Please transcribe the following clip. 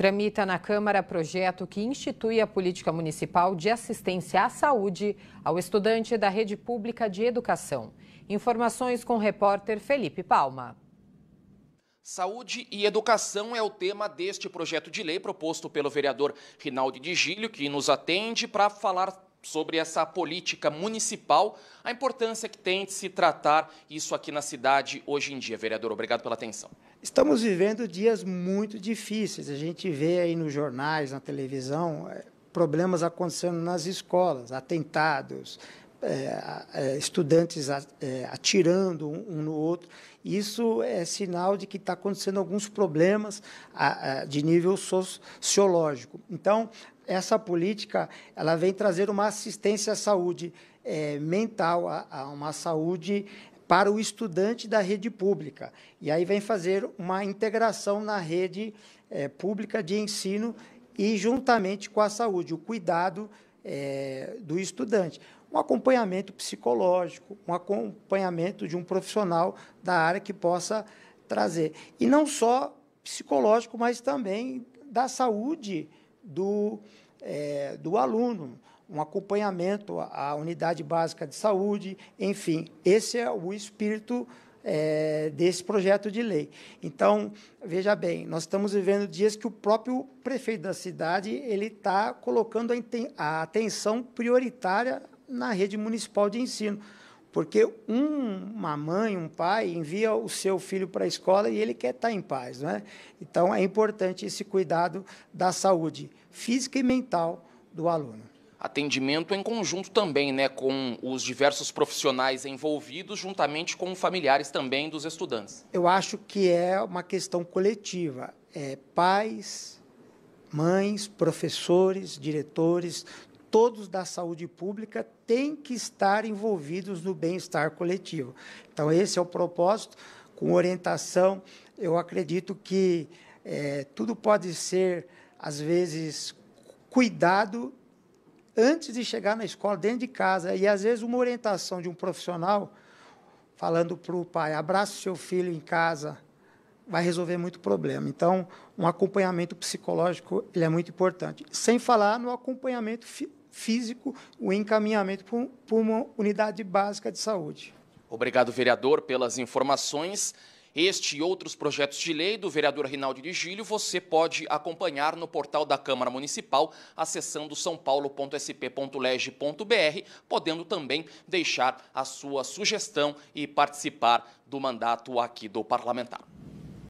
Tramita na Câmara projeto que institui a política municipal de assistência à saúde ao estudante da rede pública de educação. Informações com o repórter Felipe Palma. Saúde e educação é o tema deste projeto de lei proposto pelo vereador Rinaldo de Gílio, que nos atende para falar sobre essa política municipal, a importância que tem de se tratar isso aqui na cidade hoje em dia. Vereador, obrigado pela atenção. Estamos vivendo dias muito difíceis. A gente vê aí nos jornais, na televisão, eh, problemas acontecendo nas escolas, atentados, é, estudantes atirando um no outro. Isso é sinal de que está acontecendo alguns problemas de nível sociológico. Então, essa política ela vem trazer uma assistência à saúde é, mental, a, a, uma saúde para o estudante da rede pública. E aí vem fazer uma integração na rede é, pública de ensino e juntamente com a saúde, o cuidado é, do estudante. Um acompanhamento psicológico, um acompanhamento de um profissional da área que possa trazer. E não só psicológico, mas também da saúde do, é, do aluno um acompanhamento à unidade básica de saúde, enfim, esse é o espírito é, desse projeto de lei. Então, veja bem, nós estamos vivendo dias que o próprio prefeito da cidade ele está colocando a atenção prioritária na rede municipal de ensino. Porque um, uma mãe, um pai envia o seu filho para a escola e ele quer estar tá em paz. é? Então, é importante esse cuidado da saúde física e mental do aluno atendimento em conjunto também, né, com os diversos profissionais envolvidos, juntamente com familiares também dos estudantes. Eu acho que é uma questão coletiva, é pais, mães, professores, diretores, todos da saúde pública têm que estar envolvidos no bem-estar coletivo. Então esse é o propósito, com orientação, eu acredito que é, tudo pode ser às vezes cuidado antes de chegar na escola, dentro de casa. E às vezes uma orientação de um profissional falando para o pai: abraça seu filho em casa, vai resolver muito problema. Então, um acompanhamento psicológico ele é muito importante. Sem falar no acompanhamento físico, o encaminhamento para uma unidade básica de saúde. Obrigado, vereador, pelas informações. Este e outros projetos de lei do vereador Rinaldo de Gílio você pode acompanhar no portal da Câmara Municipal, acessando sãopaulo.sp.lege.br, podendo também deixar a sua sugestão e participar do mandato aqui do parlamentar.